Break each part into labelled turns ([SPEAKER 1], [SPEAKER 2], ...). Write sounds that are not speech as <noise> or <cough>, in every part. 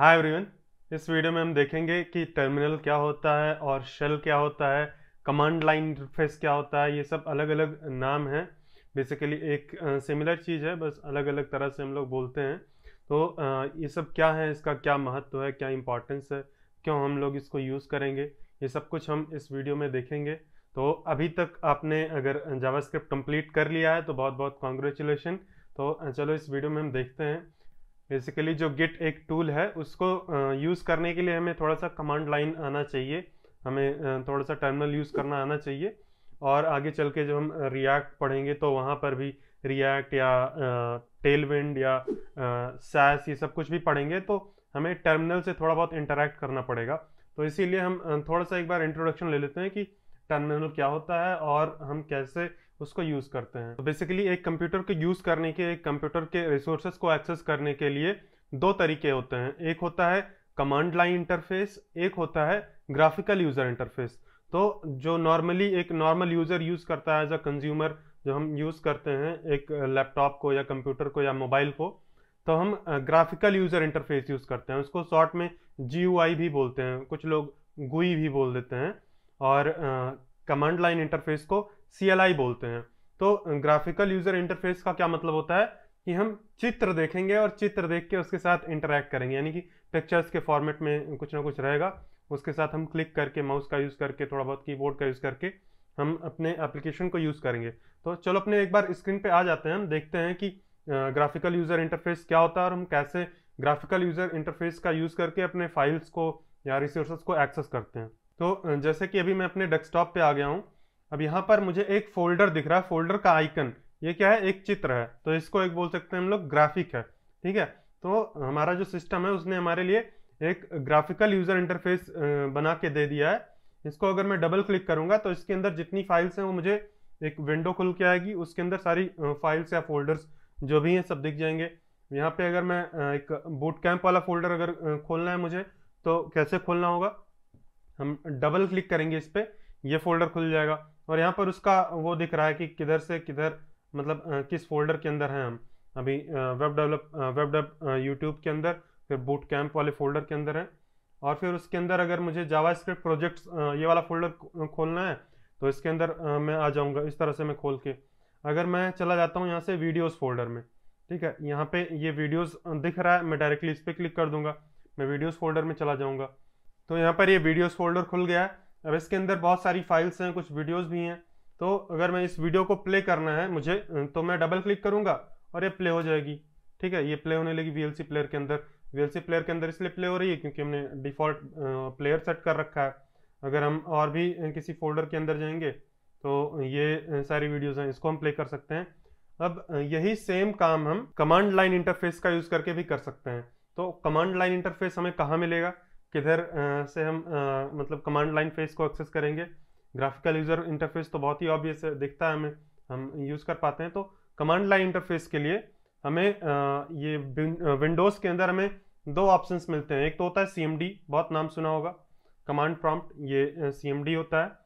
[SPEAKER 1] hi everyone इस video में हम देखेंगे कि टर्मिनल क्या होता है और शेल क्या होता है कमांड लाइन इंटरफेस क्या होता है ये सब अलग अलग नाम हैं बेसिकली एक सिमिलर चीज़ है बस अलग अलग तरह से हम लोग बोलते हैं तो आ, ये सब क्या है इसका क्या महत्व है क्या इम्पोर्टेंस है क्यों हम लोग इसको यूज़ करेंगे ये सब कुछ हम इस वीडियो में देखेंगे तो अभी तक आपने अगर जावास्क्रिप्ट कंप्लीट कर लिया है तो बहुत बहुत कॉन्ग्रेचुलेशन तो चलो इस वीडियो में हम देखते हैं बेसिकली जो गिट एक टूल है उसको यूज़ करने के लिए हमें थोड़ा सा कमांड लाइन आना चाहिए हमें थोड़ा सा टर्मिनल यूज़ करना आना चाहिए और आगे चल के जब हम रिएक्ट पढ़ेंगे तो वहाँ पर भी रिएक्ट या टेलविंड या सैस ये सब कुछ भी पढ़ेंगे तो हमें टर्मिनल से थोड़ा बहुत इंटरेक्ट करना पड़ेगा तो इसीलिए हम थोड़ा सा एक बार इंट्रोडक्शन ले लेते हैं कि टर्मिनल क्या होता है और हम कैसे उसको यूज़ करते हैं तो बेसिकली एक कंप्यूटर को यूज़ करने के एक कंप्यूटर के रिसोर्सेज को एक्सेस करने के लिए दो तरीके होते हैं एक होता है कमांड लाइन इंटरफेस एक होता है ग्राफिकल यूज़र इंटरफेस तो जो नॉर्मली एक नॉर्मल यूज़र यूज़ करता है एज अ कंज्यूमर जो हम यूज़ करते हैं एक लैपटॉप को या कंप्यूटर को या मोबाइल को तो हम ग्राफिकल यूज़र इंटरफेस यूज़ करते हैं उसको शॉर्ट में जी भी बोलते हैं कुछ लोग गुई भी बोल देते हैं और कमांड लाइन इंटरफेस को सी बोलते हैं तो ग्राफिकल यूजर इंटरफेस का क्या मतलब होता है कि हम चित्र देखेंगे और चित्र देख के उसके साथ इंटरेक्ट करेंगे यानी कि पिक्चर्स के फॉर्मेट में कुछ ना कुछ रहेगा उसके साथ हम क्लिक करके माउस का यूज़ करके थोड़ा बहुत कीबोर्ड का यूज़ करके हम अपने एप्लीकेशन को यूज़ करेंगे तो चलो अपने एक बार स्क्रीन पे आ जाते हैं हम देखते हैं कि ग्राफिकल यूज़र इंटरफेस क्या होता है और हम कैसे ग्राफिकल यूज़र इंटरफेस का यूज़ करके अपने फाइल्स को या रिसोर्सेज को एक्सेस करते हैं तो जैसे कि अभी मैं अपने डेस्कटॉप पे आ गया हूँ अब यहाँ पर मुझे एक फोल्डर दिख रहा है फोल्डर का आइकन ये क्या है एक चित्र है तो इसको एक बोल सकते हैं हम लोग ग्राफिक है ठीक है तो हमारा जो सिस्टम है उसने हमारे लिए एक ग्राफिकल यूजर इंटरफेस बना के दे दिया है इसको अगर मैं डबल क्लिक करूंगा तो इसके अंदर जितनी फाइल्स हैं वो मुझे एक विंडो खुल के आएगी उसके अंदर सारी फाइल्स या फोल्डर्स जो भी हैं सब दिख जाएंगे यहाँ पे अगर मैं एक बूट कैंप वाला फोल्डर अगर खोलना है मुझे तो कैसे खोलना होगा हम डबल क्लिक करेंगे इस पर यह फोल्डर खुल जाएगा और यहाँ पर उसका वो दिख रहा है कि किधर से किधर मतलब किस फोल्डर के अंदर हैं हम अभी web develop web dev YouTube के अंदर फिर बूट कैंप वाले फोल्डर के अंदर हैं और फिर उसके अंदर अगर मुझे जावा स्क्रिप्ट प्रोजेक्ट्स ये वाला फोल्डर खोलना है तो इसके अंदर मैं आ जाऊँगा इस तरह से मैं खोल के अगर मैं चला जाता हूँ यहाँ से वीडियोज़ फोल्डर में ठीक है यहाँ पे ये वीडियोस दिख रहा है मैं डायरेक्टली इस पर क्लिक कर दूंगा मैं वीडियोस फोल्डर में चला जाऊँगा तो यहाँ पर ये वीडियोस फोल्डर खुल गया है अब इसके अंदर बहुत सारी फाइल्स हैं कुछ वीडियोस भी हैं तो अगर मैं इस वीडियो को प्ले करना है मुझे तो मैं डबल क्लिक करूंगा और ये प्ले हो जाएगी ठीक है ये प्ले होने लगी वी प्लेयर के अंदर वी प्लेयर के अंदर इसलिए प्ले हो रही है क्योंकि हमने डिफ़ॉल्ट प्लेयर सेट कर रखा है अगर हम और भी किसी फोल्डर के अंदर जाएंगे तो ये सारी वीडियोज़ हैं इसको हम प्ले कर सकते हैं अब यही सेम काम हम कमांड लाइन इंटरफेस का यूज़ करके भी कर सकते हैं तो कमांड लाइन इंटरफेस हमें कहाँ मिलेगा किधर से हम आ, मतलब कमांड लाइन फेस को एक्सेस करेंगे ग्राफिकल यूज़र इंटरफेस तो बहुत ही ऑब्वियस दिखता है हमें हम यूज़ कर पाते हैं तो कमांड लाइन इंटरफेस के लिए हमें आ, ये विंडोज़ के अंदर हमें दो ऑप्शन मिलते हैं एक तो होता है सी बहुत नाम सुना होगा कमांड प्रॉम्प्ट ये सी होता है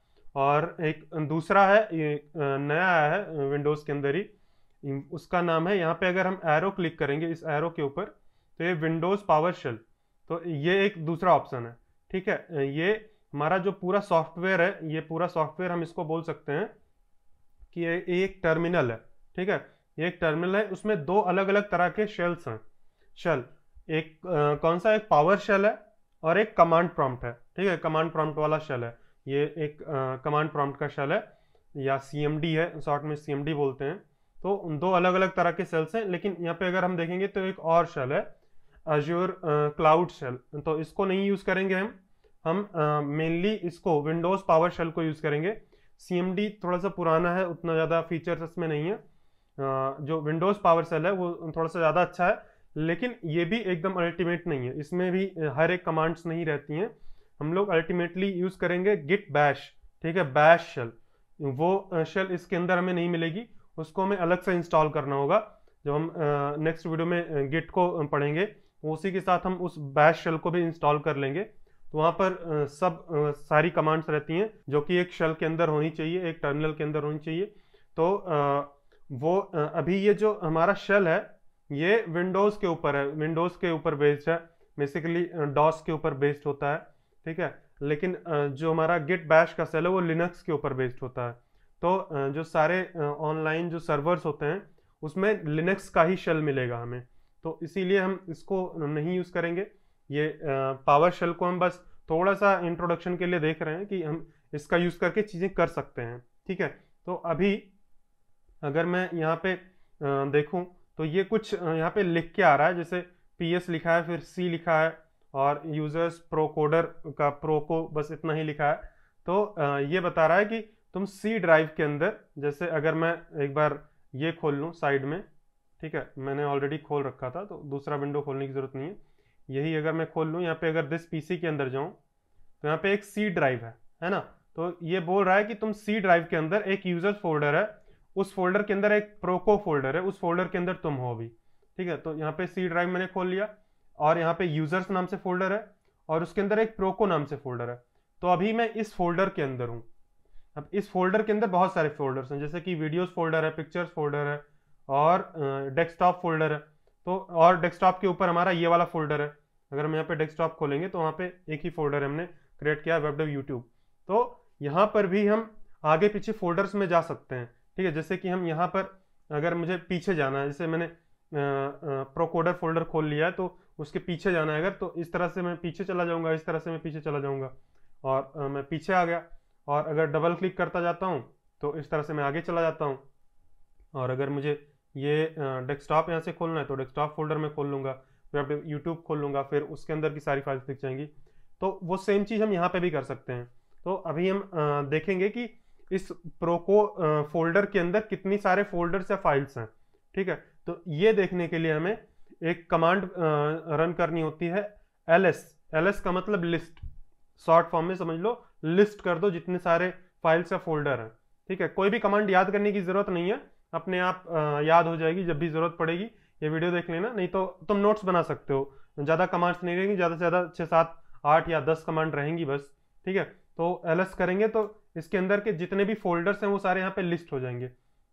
[SPEAKER 1] और एक दूसरा है ये नया आया है विंडोज़ के अंदर ही उसका नाम है यहाँ पे अगर हम एरो क्लिक करेंगे इस एरो के ऊपर तो ये विंडोज़ पावर शेल तो ये एक दूसरा ऑप्शन है ठीक है ये हमारा जो पूरा सॉफ्टवेयर है ये पूरा सॉफ्टवेयर हम इसको बोल सकते हैं कि ये एक टर्मिनल है ठीक है ये एक टर्मिनल है उसमें दो अलग अलग तरह के शेल्स हैं शेल एक आ, कौन सा एक पावर शेल है और एक कमांड प्रॉम्प्ट है ठीक है कमांड प्रॉम्प्ट वाला शेल है ये एक कमांड प्रॉम्प्ट का शेल है या सी है शॉर्ट में सी बोलते हैं तो दो अलग अलग तरह के सेल्स हैं लेकिन यहाँ पे अगर हम देखेंगे तो एक और शेल है अज्योर क्लाउड शेल तो इसको नहीं यूज़ करेंगे हम हम मेनली uh, इसको विंडोज़ पावर शेल को यूज़ करेंगे सी थोड़ा सा पुराना है उतना ज़्यादा फीचर्स इसमें नहीं है uh, जो विंडोज़ पावर सेल है वो थोड़ा सा ज़्यादा अच्छा है लेकिन ये भी एकदम अल्टीमेट नहीं है इसमें भी uh, हर एक कमांड्स नहीं रहती हैं हम लोग अल्टीमेटली यूज़ करेंगे गिट बैश ठीक है बैश शेल वो शेल इसके अंदर हमें नहीं मिलेगी उसको हमें अलग से इंस्टॉल करना होगा जब हम नेक्स्ट वीडियो में गिट को पढ़ेंगे उसी के साथ हम उस बैश शेल को भी इंस्टॉल कर लेंगे तो वहाँ पर सब सारी कमांड्स रहती हैं जो कि एक शेल के अंदर होनी चाहिए एक टर्मिनल के अंदर होनी चाहिए तो वो अभी ये जो हमारा शेल है ये विंडोज़ के ऊपर है विंडोज़ के ऊपर बेस्ड है बेसिकली डॉस के ऊपर बेस्ड होता है ठीक है लेकिन जो हमारा गिट बैश का सेल है वो लिनक्स के ऊपर बेस्ड होता है तो जो सारे ऑनलाइन जो सर्वर्स होते हैं उसमें लिनक्स का ही शेल मिलेगा हमें तो इसीलिए हम इसको नहीं यूज़ करेंगे ये पावर शेल को हम बस थोड़ा सा इंट्रोडक्शन के लिए देख रहे हैं कि हम इसका यूज़ करके चीज़ें कर सकते हैं ठीक है तो अभी अगर मैं यहाँ पे देखूँ तो ये कुछ यहाँ पे लिख के आ रहा है जैसे पी एस लिखा है फिर सी लिखा है और यूजर्स प्रो कोडर का प्रो को बस इतना ही लिखा है तो ये बता रहा है कि तुम सी ड्राइव के अंदर जैसे अगर मैं एक बार ये खोल लूँ साइड में ठीक है मैंने ऑलरेडी खोल रखा था तो दूसरा विंडो खोलने की ज़रूरत नहीं है यही अगर मैं खोल लूँ यहाँ पे अगर दिस पी के अंदर जाऊँ तो यहाँ पे एक सी ड्राइव है है ना तो ये बोल रहा है कि तुम सी ड्राइव के अंदर एक यूजर्स फोल्डर है उस फोल्डर के अंदर एक प्रोको फोल्डर है उस फोल्डर के अंदर तुम हो अभी ठीक है तो यहाँ पे सी ड्राइव मैंने खोल लिया और यहाँ पे यूजर्स नाम से फोल्डर है और उसके अंदर एक प्रोको नाम से फोल्डर है तो अभी मैं इस फोल्डर के अंदर हूँ अब इस फोल्डर के अंदर बहुत सारे फोल्डर्स हैं जैसे कि वीडियोज़ फोल्डर है पिक्चर्स फोल्डर है और डेस्कटॉप फोल्डर है तो और डेस्कटॉप के ऊपर हमारा ये वाला फोल्डर है अगर हम यहाँ पे डेस्कटॉप खोलेंगे तो वहाँ पे एक ही फोल्डर हमने क्रिएट किया डब यूट्यूब तो यहाँ पर भी हम आगे पीछे फोल्डर्स में जा सकते हैं ठीक है जैसे कि हम यहाँ पर अगर मुझे पीछे जाना है जैसे मैंने प्रोकोडर फोल्डर खोल लिया है तो उसके पीछे जाना है अगर तो इस तरह से मैं पीछे चला जाऊँगा इस तरह से मैं पीछे चला जाऊँगा और आ, मैं पीछे आ गया और अगर डबल क्लिक करता जाता हूँ तो इस तरह से मैं आगे चला जाता हूँ और अगर मुझे ये डेस्कटॉप यहाँ से खोलना है तो डेस्कटॉप फोल्डर में खोल लूँगा आप यूट्यूब खोल लूँगा फिर उसके अंदर की सारी फाइल्स दिख जाएंगी तो वो सेम चीज़ हम यहाँ पे भी कर सकते हैं तो अभी हम देखेंगे कि इस प्रोको फोल्डर के अंदर कितनी सारे फोल्डर्स या फाइल्स हैं ठीक है तो ये देखने के लिए हमें एक कमांड रन करनी होती है एल एस एल एस का मतलब लिस्ट शॉर्ट फॉर्म में समझ लो लिस्ट कर दो जितने सारे फाइल्स या फोल्डर हैं ठीक है कोई भी कमांड याद करने की जरूरत नहीं है अपने आप याद हो जाएगी जब भी ज़रूरत पड़ेगी ये वीडियो देख लेना नहीं तो तुम नोट्स बना सकते हो ज़्यादा कमांड्स नहीं रहेंगी ज़्यादा से ज़्यादा छः सात आठ या दस कमांड रहेंगी बस ठीक है तो एल करेंगे तो इसके अंदर के जितने भी फोल्डर्स हैं वो सारे यहाँ पे लिस्ट हो जाएंगे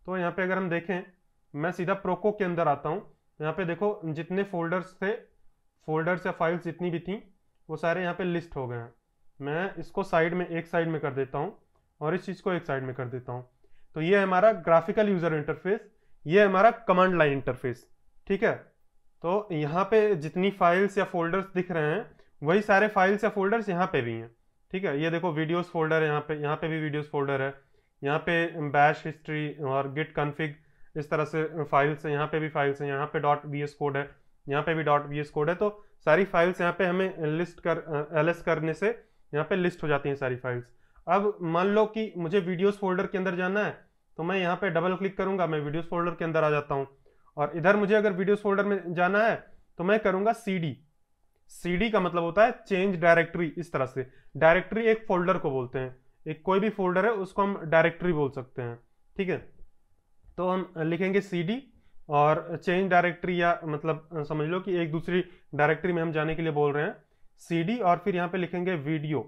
[SPEAKER 1] तो यहाँ पे अगर हम देखें मैं सीधा प्रोको के अंदर आता हूँ यहाँ पे देखो जितने फोल्डर्स थे फोल्डर्स या फाइल्स जितनी भी थी वो सारे यहाँ पे लिस्ट हो गए हैं मैं इसको साइड में एक साइड में कर देता हूँ और इस चीज़ को एक साइड में कर देता हूँ तो ये हमारा ग्राफिकल यूजर इंटरफेस ये हमारा कमांड लाइन इंटरफेस ठीक है तो यहाँ पे जितनी फाइल्स या फोल्डर्स दिख रहे हैं वही सारे फाइल्स या फोल्डर्स यहाँ पे भी हैं ठीक है ये देखो वीडियोस फोल्डर है यहाँ पे यहाँ पे भी वीडियोस फोल्डर है यहाँ पे बैश हिस्ट्री और गिट कन्फिग इस तरह से फाइल्स हैं यहाँ पे भी फाइल्स हैं यहाँ पे डॉट वी कोड है यहाँ पे भी डॉट वी कोड है तो सारी फाइल्स यहाँ पे हमें लिस्ट कर एल करने से यहाँ पे लिस्ट हो जाती हैं सारी फाइल्स अब मान लो कि मुझे वीडियोज फोल्डर के अंदर जाना है तो मैं यहाँ पे डबल क्लिक करूंगा मैं वीडियोस फोल्डर के अंदर आ जाता हूँ और इधर मुझे अगर वीडियोस फोल्डर में जाना है तो मैं करूंगा सी डी सी डी का मतलब होता है चेंज डायरेक्टरी इस तरह से डायरेक्टरी एक फोल्डर को बोलते हैं एक कोई भी फोल्डर है उसको हम डायरेक्टरी बोल सकते हैं ठीक है तो हम लिखेंगे सी डी और चेंज डायरेक्टरी या मतलब समझ लो कि एक दूसरी डायरेक्टरी में हम जाने के लिए बोल रहे हैं सी डी और फिर यहाँ पे लिखेंगे वीडियो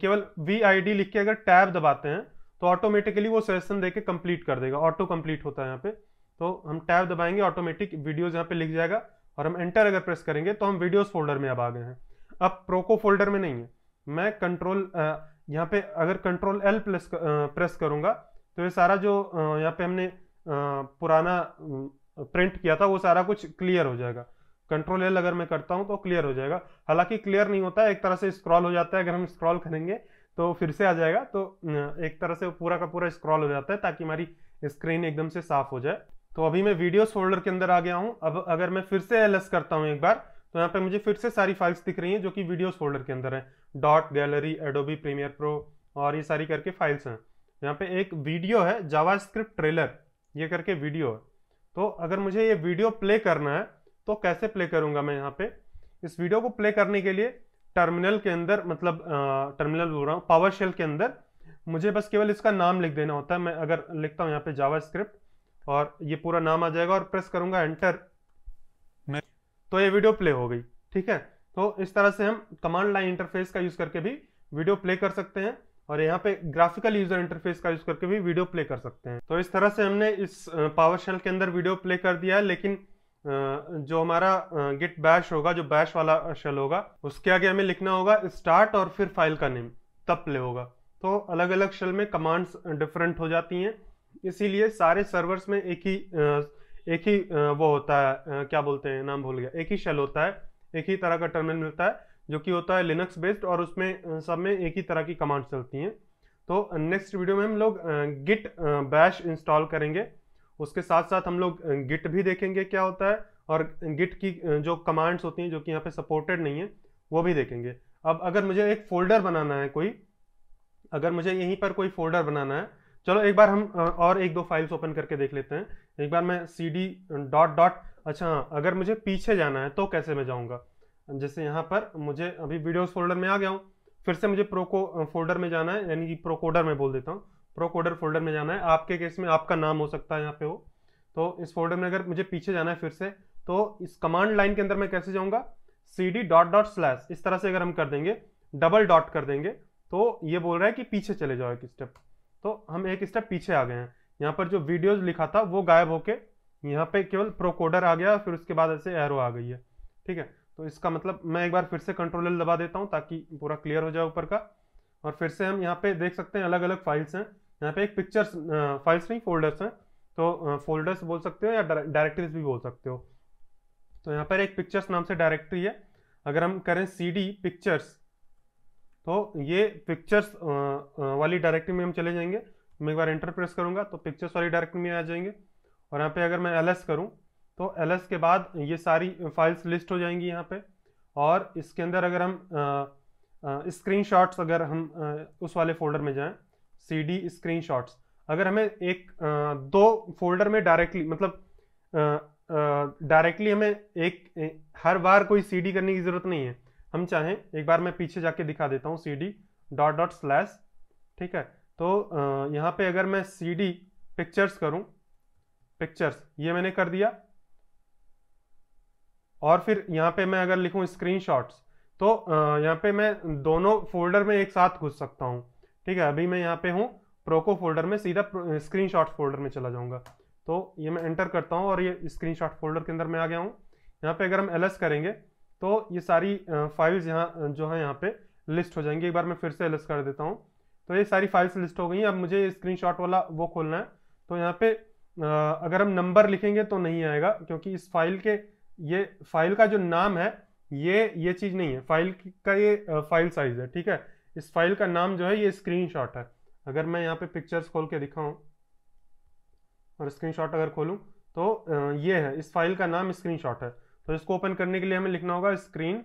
[SPEAKER 1] केवल वी आई डी लिख के अगर टैब दबाते हैं तो ऑटोमेटिकली वो सेशन देके कंप्लीट कर देगा ऑटो कंप्लीट होता है यहाँ पे तो हम टैब दबाएंगे ऑटोमेटिक वीडियोज यहाँ पे लिख जाएगा और हम एंटर अगर प्रेस करेंगे तो हम वीडियोज फोल्डर में अब आ गए हैं अब प्रोको फोल्डर में नहीं है मैं कंट्रोल यहाँ पे अगर कंट्रोल एल प्लस प्रेस करूँगा तो ये सारा जो यहाँ पे हमने पुराना प्रिंट किया था वो सारा कुछ क्लियर हो जाएगा कंट्रोल एल अगर मैं करता हूँ तो क्लियर हो जाएगा हालांकि क्लियर नहीं होता है एक तरह से स्क्रॉल हो जाता है अगर हम स्क्रॉल करेंगे तो फिर से आ जाएगा तो एक तरह से वो पूरा का पूरा स्क्रॉल हो जाता है ताकि हमारी स्क्रीन एकदम से साफ हो जाए तो अभी मैं वीडियोस फोल्डर के अंदर आ गया हूँ अब अगर मैं फिर से एल करता हूँ एक बार तो यहाँ पे मुझे फिर से सारी फाइल्स दिख रही हैं जो कि वीडियोस फोल्डर के अंदर हैं dot gallery Adobe Premiere Pro और ये सारी करके फाइल्स हैं यहाँ पे एक वीडियो है जावा स्क्रिप्ट ट्रेलर ये करके वीडियो है तो अगर मुझे ये वीडियो प्ले करना है तो कैसे प्ले करूँगा मैं यहाँ पे इस वीडियो को प्ले करने के लिए टर्मिनल के अंदर मतलब टर्मिनल बोल रहा हूँ पावर शेल के अंदर मुझे बस केवल इसका नाम लिख देना होता है मैं अगर लिखता हूँ यहाँ पे जावा स्क्रिप्ट और ये पूरा नाम आ जाएगा और प्रेस करूंगा एंटर मैं तो ये वीडियो प्ले हो गई ठीक है तो इस तरह से हम कमांड लाइन इंटरफेस का यूज़ करके भी वीडियो प्ले कर सकते हैं और यहाँ पे ग्राफिकल यूजर इंटरफेस का यूज करके भी वीडियो प्ले कर सकते हैं तो इस तरह से हमने इस पावर शेल के अंदर वीडियो प्ले कर दिया है लेकिन जो हमारा गिट बैश होगा जो बैश वाला शेल होगा उसके आगे हमें लिखना होगा स्टार्ट और फिर फाइल का नेम तब प्ले होगा तो अलग अलग शेल में कमांड्स डिफरेंट हो जाती हैं इसीलिए सारे सर्वर्स में एक ही एक ही वो होता है क्या बोलते हैं नाम भूल गया एक ही शेल होता है एक ही तरह का टर्मिनल मिलता है जो कि होता है लिनक्स बेस्ड और उसमें सब में एक ही तरह की कमांड्स चलती हैं तो नेक्स्ट वीडियो में हम लोग गिट बैश इंस्टॉल करेंगे उसके साथ साथ हम लोग गिट भी देखेंगे क्या होता है और गिट की जो कमांड्स होती हैं जो कि यहाँ पे सपोर्टेड नहीं है वो भी देखेंगे अब अगर मुझे एक फोल्डर बनाना है कोई अगर मुझे यहीं पर कोई फोल्डर बनाना है चलो एक बार हम और एक दो फाइल्स ओपन करके देख लेते हैं एक बार मैं सी डी डॉट डॉट अच्छा हाँ अगर मुझे पीछे जाना है तो कैसे मैं जाऊँगा जैसे यहाँ पर मुझे अभी वीडियोज़ फोल्डर में आ गया हूँ फिर से मुझे प्रोको फोल्डर में जाना है यानी कि प्रोकोडर में बोल देता हूँ प्रोकोडर फोल्डर में जाना है आपके केस में आपका नाम हो सकता है यहाँ पे हो तो इस फोल्डर में अगर मुझे पीछे जाना है फिर से तो इस कमांड लाइन के अंदर मैं कैसे जाऊँगा C D dot dot slash इस तरह से अगर हम कर देंगे डबल डॉट कर देंगे तो ये बोल रहा है कि पीछे चले जाओ एक स्टेप तो हम एक स्टेप पीछे आ गए हैं यहाँ पर जो वीडियोज लिखा था वो गायब होके यहाँ पे केवल प्रोकोडर आ गया फिर उसके बाद ऐसे एरो आ गई है ठीक है तो इसका मतलब मैं एक बार फिर से कंट्रोलर दबा देता हूँ ताकि पूरा क्लियर हो जाए ऊपर का और फिर से हम यहाँ पे देख सकते हैं अलग अलग फाइल्स हैं यहाँ पे एक पिक्चर्स फाइल्स नहीं फोल्डर्स हैं तो फोल्डर्स बोल सकते हो या डायरेक्टरीज भी बोल सकते हो तो यहाँ पर एक पिक्चर्स नाम से डायरेक्टरी है अगर हम करें सी डी पिक्चर्स तो ये पिक्चर्स वाली डायरेक्टरी में हम चले जाएंगे मैं एक बार एंटर प्रेस करूँगा तो पिक्चर्स वाली डायरेक्टरी में आ जाएंगे और यहाँ पे अगर मैं एल एस करूँ तो एल एस के बाद ये सारी फाइल्स लिस्ट हो जाएंगी यहाँ पे और इसके अंदर अगर हम स्क्रीन शॉट्स अगर हम उस वाले फोल्डर में जाएँ सी डी स्क्रीन अगर हमें एक दो फोल्डर में डायरेक्टली मतलब डायरेक्टली हमें एक हर बार कोई सी डी करने की ज़रूरत नहीं है हम चाहें एक बार मैं पीछे जाके दिखा देता हूँ C D dot dot slash ठीक है तो यहाँ पे अगर मैं सी डी पिक्चर्स करूँ पिक्चर्स ये मैंने कर दिया और फिर यहाँ पे मैं अगर लिखूँ शॉट्स तो यहाँ पे मैं दोनों फोल्डर में एक साथ घुस सकता हूँ ठीक है अभी मैं यहाँ पे हूँ प्रोको फोल्डर में सीधा स्क्रीन फोल्डर में चला जाऊँगा तो ये मैं एंटर करता हूँ और ये स्क्रीन फोल्डर के अंदर मैं आ गया हूँ यहाँ पे अगर हम एल करेंगे तो ये सारी फाइल्स यहाँ जो है यहाँ पे लिस्ट हो जाएंगी एक बार मैं फिर से एल कर देता हूँ तो ये सारी फाइल्स लिस्ट हो गई अब मुझे स्क्रीनशॉट वाला वो खोलना है तो यहाँ पे अगर हम नंबर लिखेंगे तो नहीं आएगा क्योंकि इस फाइल के ये फाइल का जो नाम है ये ये चीज़ नहीं है फाइल का ये फाइल साइज़ है ठीक है इस फाइल का नाम जो है ये स्क्रीनशॉट है अगर मैं यहाँ पे पिक्चर्स खोल के दिखाऊँ और स्क्रीनशॉट अगर खोलूँ तो ये है इस फाइल का नाम स्क्रीनशॉट है तो इसको ओपन करने के लिए हमें लिखना होगा स्क्रीन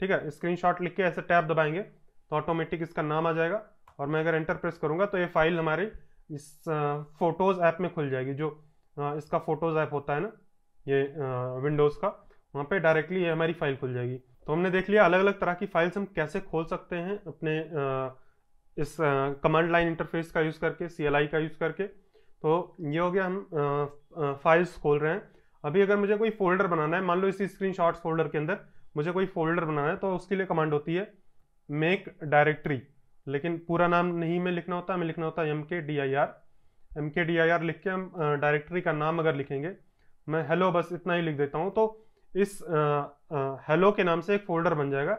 [SPEAKER 1] ठीक है शॉट लिख के ऐसे टैब दबाएंगे तो ऑटोमेटिक इसका नाम आ जाएगा और मैं अगर एंटर प्रेस करूँगा तो ये फाइल हमारी इस फोटोज़ ऐप में खुल जाएगी जो इसका फोटोज़ ऐप होता है ना ये विंडोज़ का वहाँ पे डायरेक्टली ये हमारी फाइल खुल जाएगी तो हमने देख लिया अलग अलग तरह की फाइल्स हम कैसे खोल सकते हैं अपने इस कमांड लाइन इंटरफेस का यूज़ करके सी का यूज़ करके तो ये हो गया हम फाइल्स खोल रहे हैं अभी अगर मुझे कोई फोल्डर बनाना है मान लो इसी स्क्रीन फोल्डर के अंदर मुझे कोई फोल्डर बनाना है तो उसके लिए कमांड होती है मेक डायरेक्टरी लेकिन पूरा नाम नहीं में लिखना होता हमें लिखना होता है M K D I R M K D I R लिख के हम डायरेक्टरी का नाम अगर लिखेंगे मैं हेलो बस इतना ही लिख देता हूँ तो इस हेलो के नाम से एक फोल्डर बन जाएगा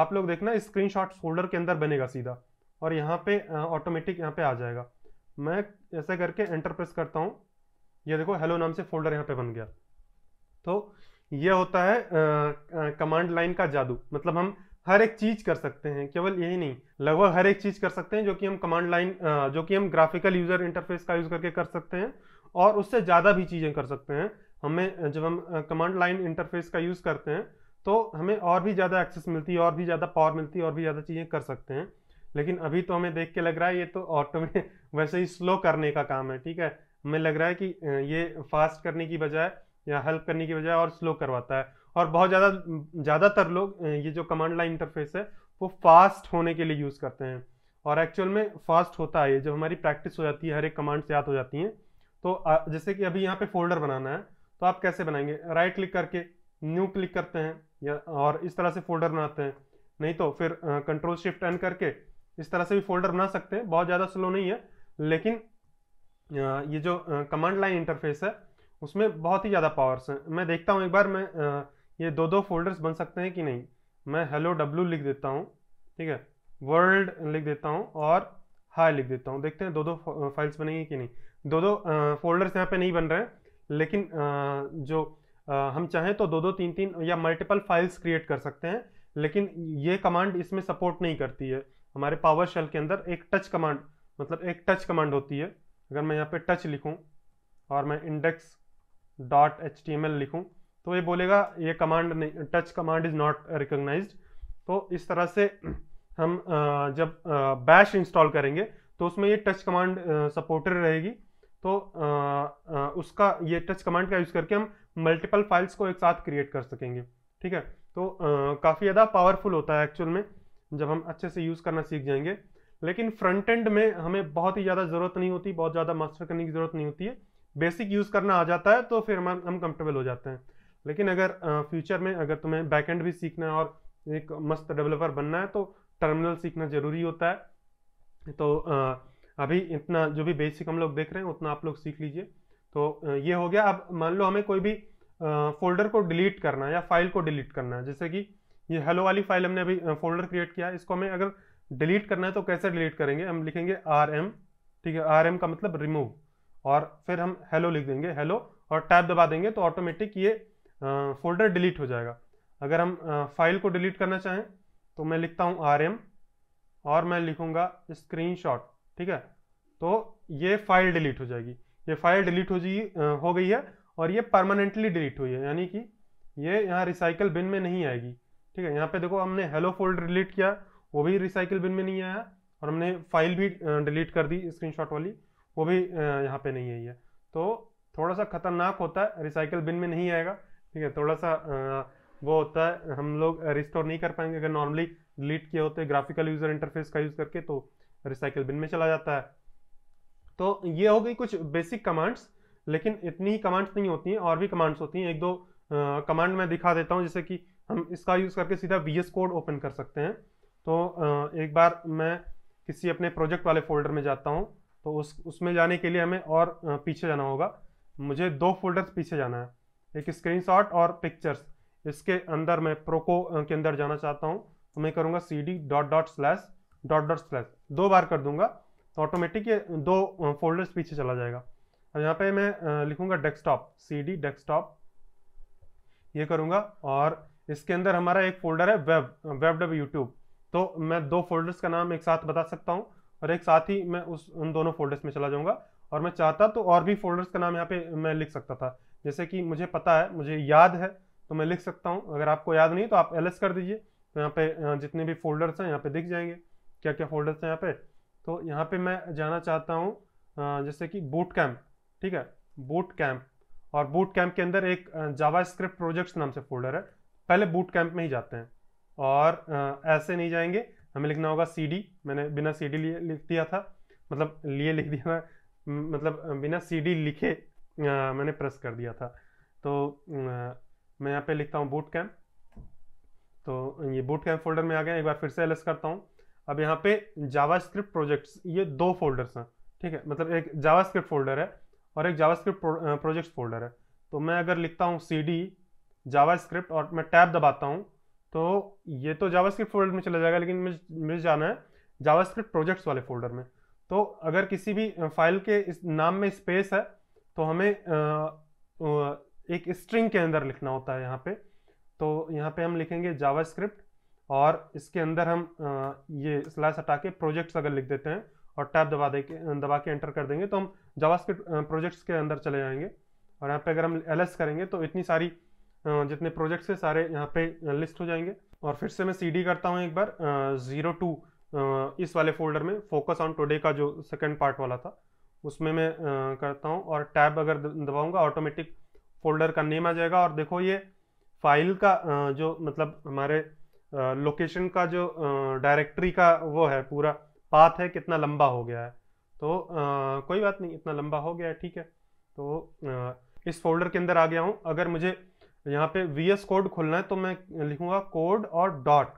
[SPEAKER 1] आप लोग देखना स्क्रीनशॉट फोल्डर के अंदर बनेगा सीधा और यहाँ पे ऑटोमेटिक यहाँ पे आ जाएगा मैं ऐसा करके एंटर प्रेस करता हूँ ये देखो हेलो नाम से फोल्डर यहाँ पे बन गया तो ये होता है कमांड लाइन का जादू मतलब हम हर एक चीज कर सकते हैं केवल यही नहीं लगभग हर एक चीज कर सकते हैं जो कि हम कमांड लाइन जो कि हम ग्राफिकल यूजर इंटरफेस का यूज करके कर सकते हैं और उससे ज्यादा भी चीजें कर सकते हैं हमें जब हम कमांड लाइन इंटरफेस का यूज़ करते हैं तो हमें और भी ज़्यादा एक्सेस मिलती है और भी ज़्यादा पावर मिलती है और भी ज़्यादा चीज़ें कर सकते हैं लेकिन अभी तो हमें देख के लग रहा है ये तो ऑटो में <laughs> वैसे ही स्लो करने का काम है ठीक है हमें लग रहा है कि ये फास्ट करने की बजाय या हेल्प करने की बजाय और स्लो करवाता है और बहुत ज़्यादा ज़्यादातर लोग ये जो कमांड लाइन इंटरफेस है वो फास्ट होने के लिए यूज़ करते हैं और एक्चुअल में फास्ट होता है ये जब हमारी प्रैक्टिस हो जाती है हर एक कमांड से याद हो जाती हैं तो जैसे कि अभी यहाँ पे फोल्डर बनाना है तो आप कैसे बनाएंगे राइट क्लिक करके न्यू क्लिक करते हैं या और इस तरह से फोल्डर बनाते हैं नहीं तो फिर कंट्रोल शिफ्ट एन करके इस तरह से भी फोल्डर बना सकते हैं बहुत ज़्यादा स्लो नहीं है लेकिन ये जो कमांड लाइन इंटरफेस है उसमें बहुत ही ज़्यादा पावर्स हैं मैं देखता हूँ एक बार मैं ये दो दो फोल्डर्स बन सकते हैं कि नहीं मैं हेलो डब्लू लिख देता हूँ ठीक है वर्ल्ड लिख देता हूँ और हाई लिख देता हूँ देखते हैं दो दो फाइल्स बनेंगी कि नहीं दो दो फोल्डर्स यहाँ पे नहीं बन रहे हैं लेकिन जो हम चाहें तो दो दो तीन तीन या मल्टीपल फाइल्स क्रिएट कर सकते हैं लेकिन ये कमांड इसमें सपोर्ट नहीं करती है हमारे पावर शेल के अंदर एक टच कमांड मतलब एक टच कमांड होती है अगर मैं यहाँ पे टच लिखूँ और मैं index dot H T M L लिखूँ तो ये बोलेगा ये कमांड नहीं touch command is not recognise तो इस तरह से हम जब बैश इंस्टॉल करेंगे तो उसमें ये टच कमांड सपोर्टेड रहेगी तो आ, आ, उसका ये टच कमांड का यूज़ करके हम मल्टीपल फाइल्स को एक साथ क्रिएट कर सकेंगे ठीक है तो काफ़ी ज़्यादा पावरफुल होता है एक्चुअल में जब हम अच्छे से यूज़ करना सीख जाएंगे लेकिन फ्रंट एंड में हमें बहुत ही ज़्यादा ज़रूरत नहीं होती बहुत ज़्यादा मास्टर करने की ज़रूरत नहीं होती है बेसिक यूज़ करना आ जाता है तो फिर हम हम कंफर्टेबल हो जाते हैं लेकिन अगर फ्यूचर में अगर तुम्हें बैक एंड भी सीखना है और एक मस्त डेवलपर बनना है तो टर्मिनल सीखना ज़रूरी होता है तो आ, अभी इतना जो भी बेसिक हम लोग देख रहे हैं उतना आप लोग सीख लीजिए तो ये हो गया अब मान लो हमें कोई भी फोल्डर को डिलीट करना है या फाइल को डिलीट करना है जैसे कि ये हेलो वाली फाइल हमने अभी फोल्डर क्रिएट किया है इसको हमें अगर डिलीट करना है तो कैसे डिलीट करेंगे हम लिखेंगे आर एम ठीक है आर एम का मतलब रिमूव और फिर हम हेलो लिख देंगे हेलो और टैब दबा देंगे तो ऑटोमेटिक ये फोल्डर डिलीट हो जाएगा अगर हम फाइल को डिलीट करना चाहें तो मैं लिखता हूँ आर एम और मैं लिखूँगा स्क्रीन शॉट ठीक है तो ये फाइल डिलीट हो जाएगी ये फाइल डिलीट हो जी हो गई है और ये परमानेंटली डिलीट हुई है यानी कि ये यहाँ रिसाइकल बिन में नहीं आएगी ठीक है यहाँ पे देखो हमने हेलो फोल्डर डिलीट किया वो भी रिसाइकिल बिन में नहीं आया और हमने फाइल भी डिलीट कर दी स्क्रीनशॉट वाली वो भी यहाँ पे नहीं आई है तो थोड़ा सा खतरनाक होता है रिसाइकिल बिन में नहीं आएगा ठीक है थोड़ा सा वो होता है हम लोग रिस्टोर नहीं कर पाएंगे अगर नॉर्मली डिलीट किए होते ग्राफिकल यूज़र इंटरफेस का यूज़ करके तो रिसाइकिल बिन में चला जाता है तो ये हो गई कुछ बेसिक कमांड्स लेकिन इतनी ही कमांड्स नहीं होती हैं और भी कमांड्स होती हैं एक दो कमांड मैं दिखा देता हूँ जैसे कि हम इसका यूज़ करके सीधा वी कोड ओपन कर सकते हैं तो आ, एक बार मैं किसी अपने प्रोजेक्ट वाले फोल्डर में जाता हूँ तो उस उसमें जाने के लिए हमें और पीछे जाना होगा मुझे दो फोल्डर्स पीछे जाना है एक स्क्रीनशॉट और पिक्चर्स इसके अंदर मैं प्रोको के अंदर जाना चाहता हूँ तो मैं करूँगा C D dot dot slash dot dot slash दो बार कर दूंगा तो ऑटोमेटिक ये दो फोल्डर्स पीछे चला जाएगा अब यहाँ पे मैं लिखूंगा डेस्कटॉप सी डी डेस्कटॉप ये करूँगा और इसके अंदर हमारा एक फोल्डर है वेब वेब डब यूट्यूब तो मैं दो फोल्डर्स का नाम एक साथ बता सकता हूँ और एक साथ ही मैं उस उन दोनों फोल्डर्स में चला जाऊँगा और मैं चाहता तो और भी फोल्डर्स का नाम यहाँ पे मैं लिख सकता था जैसे कि मुझे पता है मुझे याद है तो मैं लिख सकता हूँ अगर आपको याद नहीं तो आप एल कर दीजिए तो यहाँ पे जितने भी फोल्डर्स हैं यहाँ पे दिख जाएंगे क्या क्या फोल्डर्स हैं यहाँ पे तो यहाँ पे मैं जाना चाहता हूँ जैसे कि बूट कैम्प ठीक है बूट कैम्प और बूट कैम्प के अंदर एक जावा स्क्रिप्ट प्रोजेक्ट्स नाम से फोल्डर है पहले बूट कैम्प में ही जाते हैं और ऐसे नहीं जाएंगे हमें लिखना होगा सी डी मैंने बिना सी डी लिए लिख दिया था मतलब लिए लिख दिया था मतलब बिना सी डी लिखे मैंने प्रेस कर दिया था तो मैं यहाँ पे लिखता हूँ बूट कैम्प तो ये बूट कैम्प फोल्डर में आ गया एक बार फिर से एल करता हूँ अब यहाँ पे जावास्क्रिप्ट प्रोजेक्ट्स ये दो फोल्डर्स हैं ठीक है मतलब एक जावास्क्रिप्ट फोल्डर है और एक जावास्क्रिप्ट प्रोजेक्ट्स फोल्डर है तो मैं अगर लिखता हूँ सी डी स्क्रिप्ट और मैं टैब दबाता हूँ तो ये तो जावास्क्रिप्ट फोल्डर में चला जाएगा लेकिन मुझे जाना है जावास्क्रिप्ट प्रोजेक्ट्स वाले फोल्डर में तो अगर किसी भी फाइल के इस नाम में स्पेस है तो हमें एक स्ट्रिंग के अंदर लिखना होता है यहाँ पे तो यहाँ पे हम लिखेंगे जावास्क्रिप्ट और इसके अंदर हम ये स्लैश हटा के प्रोजेक्ट्स अगर लिख देते हैं और टैब दबा दे के दबा के एंटर कर देंगे तो हम जावास्क्रिप्ट प्रोजेक्ट्स के अंदर चले जाएंगे और यहाँ पे अगर हम एल करेंगे तो इतनी सारी जितने प्रोजेक्ट्स है सारे यहाँ पे लिस्ट हो जाएंगे और फिर से मैं सी करता हूँ एक बार ज़ीरो टू इस वाले फोल्डर में फोकस ऑन टुडे का जो सेकेंड पार्ट वाला था उसमें मैं करता हूँ और टैब अगर दबाऊँगा ऑटोमेटिक फोल्डर का नेम आ जाएगा और देखो ये फाइल का जो मतलब हमारे लोकेशन का जो डायरेक्टरी का वो है पूरा पाथ है कितना लंबा हो गया है तो आ, कोई बात नहीं इतना लंबा हो गया है ठीक है तो आ, इस फोल्डर के अंदर आ गया हूँ अगर मुझे यहाँ पे वी एस कोड खोलना है तो मैं लिखूंगा कोड और डॉट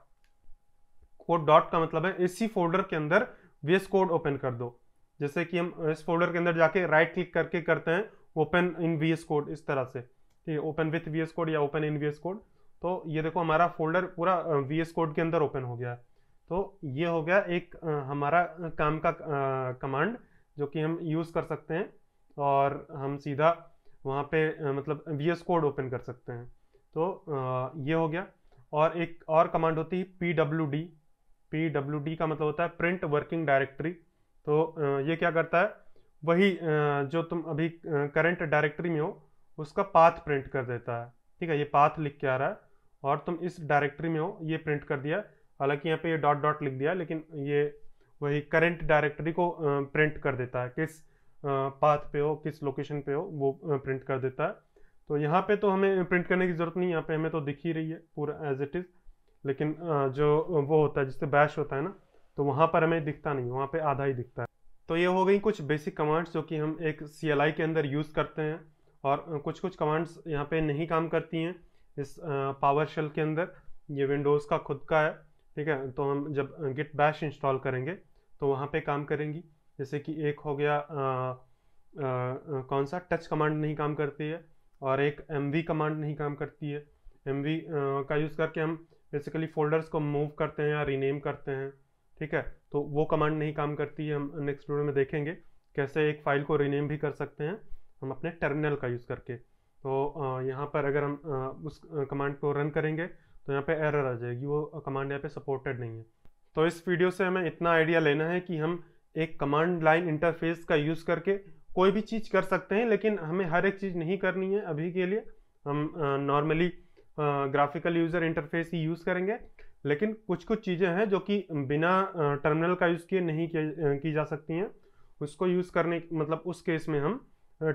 [SPEAKER 1] कोड डॉट का मतलब है इसी फोल्डर के अंदर वी एस कोड ओपन कर दो जैसे कि हम इस फोल्डर के अंदर जाके राइट क्लिक करके करते हैं open in V S code इस तरह से ठीक है open with V S code या open in V S code तो ये देखो हमारा फोल्डर पूरा वी एस कोड के अंदर ओपन हो गया तो ये हो गया एक हमारा काम का कमांड जो कि हम यूज़ कर सकते हैं और हम सीधा वहाँ पे मतलब वी एस कोड ओपन कर सकते हैं तो ये हो गया और एक और कमांड होती है P W D P W D का मतलब होता है प्रिंट वर्किंग डायरेक्टरी तो ये क्या करता है वही जो तुम अभी करंट डायरेक्टरी में हो उसका पाथ प्रिंट कर देता है ठीक है ये पाथ लिख के आ रहा है और तुम इस डायरेक्टरी में हो ये प्रिंट कर दिया हालांकि यहाँ पे ये डॉट डॉट लिख दिया लेकिन ये वही करंट डायरेक्टरी को प्रिंट कर देता है किस पाथ पे हो किस लोकेशन पे हो वो प्रिंट कर देता है तो यहाँ पे तो हमें प्रिंट करने की ज़रूरत नहीं यहाँ पे हमें तो दिख ही रही है पूरा एज इट इज़ लेकिन जो वो होता है जिससे बैश होता है ना तो वहाँ पर हमें दिखता नहीं वहाँ पर आधा ही दिखता है तो ये हो गई कुछ बेसिक कमांड्स जो कि हम एक सी के अंदर यूज़ करते हैं और कुछ कुछ कमांड्स यहाँ पर नहीं काम करती हैं इस पावर शेल के अंदर ये विंडोज़ का खुद का है ठीक है तो हम जब गिट बैश इंस्टॉल करेंगे तो वहाँ पे काम करेंगी जैसे कि एक हो गया आ, आ, आ, कौन सा टच कमांड नहीं काम करती है और एक एम कमांड नहीं काम करती है एम का यूज़ करके हम बेसिकली फोल्डर्स को मूव करते हैं या रीनेम करते हैं ठीक है तो वो कमांड नहीं काम करती है हम नेक्स्ट वीडियो में देखेंगे कैसे एक फ़ाइल को रीनेम भी कर सकते हैं हम अपने टर्मिनल का यूज़ करके तो यहाँ पर अगर हम उस कमांड को रन करेंगे तो यहाँ पे एरर आ जाएगी वो कमांड यहाँ पे सपोर्टेड नहीं है तो इस वीडियो से हमें इतना आइडिया लेना है कि हम एक कमांड लाइन इंटरफेस का यूज़ करके कोई भी चीज़ कर सकते हैं लेकिन हमें हर एक चीज़ नहीं करनी है अभी के लिए हम नॉर्मली ग्राफिकल यूज़र इंटरफेस ही यूज़ करेंगे लेकिन कुछ कुछ चीज़ें हैं जो कि बिना टर्मिनल का यूज़ किए नहीं की जा सकती हैं उसको यूज़ करने मतलब उस केस में हम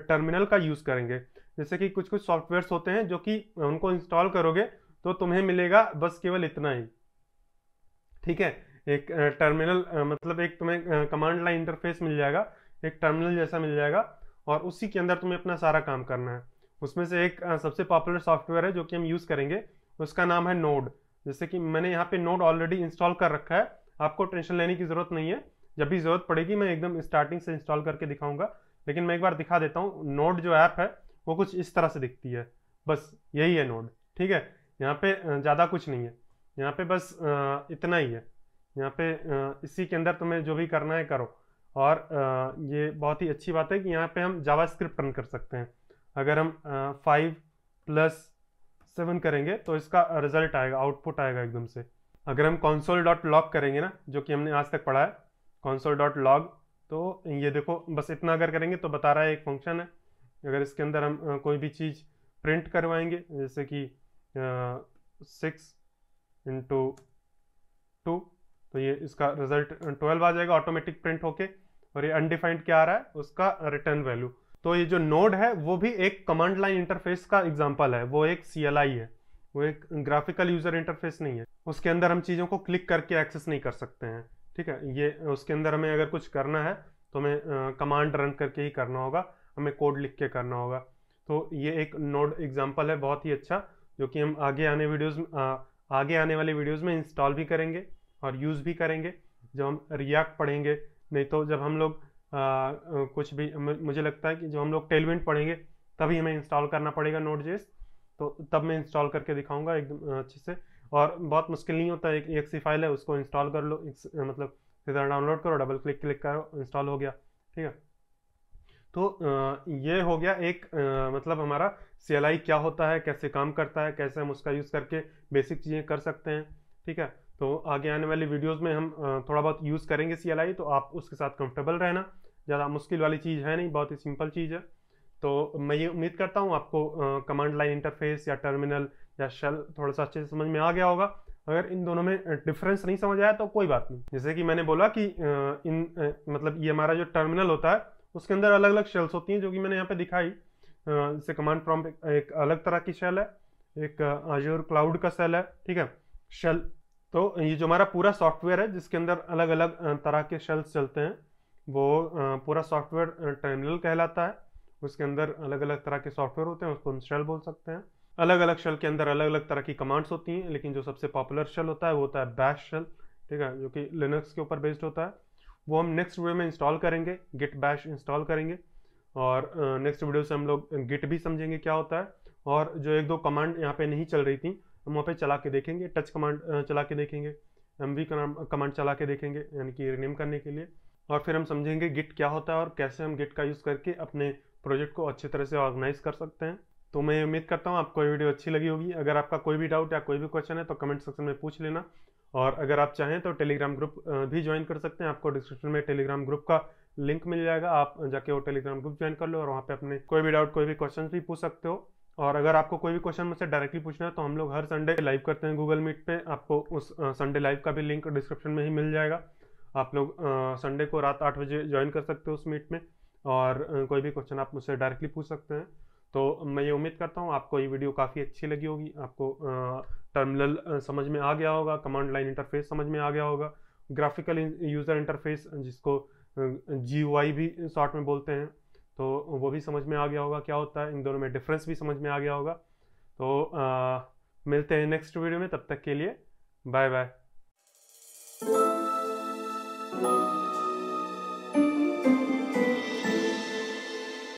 [SPEAKER 1] टर्मिनल का यूज़ करेंगे जैसे कि कुछ कुछ सॉफ्टवेयर्स होते हैं जो कि उनको इंस्टॉल करोगे तो तुम्हें मिलेगा बस केवल इतना ही ठीक है एक टर्मिनल मतलब एक तुम्हें कमांड लाइन इंटरफेस मिल जाएगा एक टर्मिनल जैसा मिल जाएगा और उसी के अंदर तुम्हें अपना सारा काम करना है उसमें से एक सबसे पॉपुलर सॉफ्टवेयर है जो कि हम यूज़ करेंगे उसका नाम है नोड जैसे कि मैंने यहाँ पे नोड ऑलरेडी इंस्टॉल कर रखा है आपको टेंशन लेने की ज़रूरत नहीं है जब भी ज़रूरत पड़ेगी मैं एकदम स्टार्टिंग से इंस्टॉल करके दिखाऊंगा लेकिन मैं एक बार दिखा देता हूँ नोड जो ऐप है वो कुछ इस तरह से दिखती है बस यही है नोड ठीक है यहाँ पे ज़्यादा कुछ नहीं है यहाँ पे बस इतना ही है यहाँ पे इसी के अंदर तुम्हें जो भी करना है करो और ये बहुत ही अच्छी बात है कि यहाँ पे हम जावा स्क्रिप्ट रन कर सकते हैं अगर हम फाइव प्लस सेवन करेंगे तो इसका रिजल्ट आएगा आउटपुट आएगा एकदम से अगर हम कॉन्सोल डॉट लॉग करेंगे ना जो कि हमने आज तक पढ़ा है कॉन्सोल डॉट लॉग तो ये देखो बस इतना अगर करेंगे तो बता रहा है एक फंक्शन है अगर इसके अंदर हम कोई भी चीज़ प्रिंट करवाएंगे जैसे कि सिक्स इंटू टू तो ये इसका रिजल्ट ट्वेल्व आ जाएगा ऑटोमेटिक प्रिंट होके और ये अनडिफाइंड क्या आ रहा है उसका रिटर्न वैल्यू तो ये जो नोड है वो भी एक कमांड लाइन इंटरफेस का एग्जाम्पल है वो एक सी है वो एक ग्राफिकल यूजर इंटरफेस नहीं है उसके अंदर हम चीज़ों को क्लिक करके एक्सेस नहीं कर सकते हैं ठीक है ये उसके अंदर हमें अगर कुछ करना है तो हमें कमांड रन करके ही करना होगा हमें कोड लिख के करना होगा तो ये एक नोड एग्जाम्पल है बहुत ही अच्छा जो कि हम आगे आने वीडियोज़ आ, आगे आने वाले वीडियोज़ में इंस्टॉल भी करेंगे और यूज़ भी करेंगे जब हम रिएक्ट पढ़ेंगे नहीं तो जब हम लोग आ, कुछ भी मुझे लगता है कि जब हम लोग टेलविंट पढ़ेंगे तभी हमें इंस्टॉल करना पड़ेगा नोट जेस तो तब मैं इंस्टॉल करके दिखाऊंगा एकदम अच्छे से और बहुत मुश्किल नहीं होता एक एक सी फाइल है उसको इंस्टॉल कर लो मतलब सीधा डाउनलोड करो डबल क्लिक क्लिक करो इंस्टॉल हो गया ठीक है तो ये हो गया एक मतलब हमारा सी क्या होता है कैसे काम करता है कैसे हम उसका यूज़ करके बेसिक चीज़ें कर सकते हैं ठीक है तो आगे आने वाली वीडियोस में हम थोड़ा बहुत यूज़ करेंगे सी तो आप उसके साथ कंफर्टेबल रहना ज़्यादा मुश्किल वाली चीज़ है नहीं बहुत ही सिंपल चीज़ है तो मैं ये उम्मीद करता हूँ आपको कमांड लाइन इंटरफेस या टर्मिनल या शेल थोड़ा सा अच्छे से समझ में आ गया होगा अगर इन दोनों में डिफरेंस नहीं समझ आया तो कोई बात नहीं जैसे कि मैंने बोला कि इन मतलब ये हमारा जो टर्मिनल होता है उसके अंदर अलग अलग शेल्स होती हैं जो कि मैंने यहाँ पे दिखाई जैसे कमांड प्रॉम्प्ट एक, एक अलग तरह की शेल है एक आजोर क्लाउड का सेल है ठीक है शेल तो ये जो हमारा पूरा सॉफ्टवेयर है जिसके अंदर अलग अलग तरह के शेल्स चलते हैं वो पूरा सॉफ्टवेयर टर्मिनल कहलाता है उसके अंदर अलग अलग तरह के सॉफ्टवेयर होते हैं उसको हम शेल बोल सकते हैं अलग अलग शेल के अंदर अलग अलग तरह की कमांड्स होती हैं लेकिन जो सबसे पॉपुलर शेल होता है वो होता है बैश शेल ठीक है जो कि लिनक्स के ऊपर बेस्ड होता है वो हम नेक्स्ट वीडियो में इंस्टॉल करेंगे गिट बैश इंस्टॉल करेंगे और नेक्स्ट वीडियो से हम लोग गिट भी समझेंगे क्या होता है और जो एक दो कमांड यहाँ पे नहीं चल रही थी हम वहाँ पे चला के देखेंगे टच कमांड चला के देखेंगे एम वी कमांड चला के देखेंगे यानी कि रिनेम करने के लिए और फिर हम समझेंगे गिट क्या होता है और कैसे हम गिट का यूज़ करके अपने प्रोजेक्ट को अच्छी तरह से ऑर्गेनाइज कर सकते हैं तो मैं उम्मीद करता हूँ आपको ये वीडियो अच्छी लगी होगी अगर आपका कोई भी डाउट या कोई भी क्वेश्चन है तो कमेंट सेक्शन में पूछ लेना और अगर आप चाहें तो टेलीग्राम ग्रुप भी ज्वाइन कर सकते हैं आपको डिस्क्रिप्शन में टेलीग्राम ग्रुप का लिंक मिल जाएगा आप जाके वो टेलीग्राम ग्रुप ज्वाइन कर लो और वहाँ पे अपने कोई भी डाउट कोई भी क्वेश्चन भी पूछ सकते हो और अगर आपको कोई भी क्वेश्चन मुझसे डायरेक्टली पूछना है तो हम लोग हर संडे लाइव करते हैं गूगल मीट पे आपको उस संडे लाइव का भी लिंक डिस्क्रिप्शन में ही मिल जाएगा आप लोग संडे को रात आठ बजे ज्वाइन कर सकते हो उस मीट में और कोई भी क्वेश्चन आप मुझसे डायरेक्टली पूछ सकते हैं तो मैं ये उम्मीद करता हूँ आपको ये वीडियो काफ़ी अच्छी लगी होगी आपको टर्मिनल समझ में आ गया होगा कमांड लाइन इंटरफेस समझ में आ गया होगा ग्राफिकल यूज़र इंटरफेस जिसको जी भी शॉर्ट में बोलते हैं तो वो भी समझ में आ गया होगा क्या होता है इन दोनों में डिफरेंस भी समझ में आ गया होगा तो आ, मिलते हैं नेक्स्ट वीडियो में तब तक के लिए बाय बाय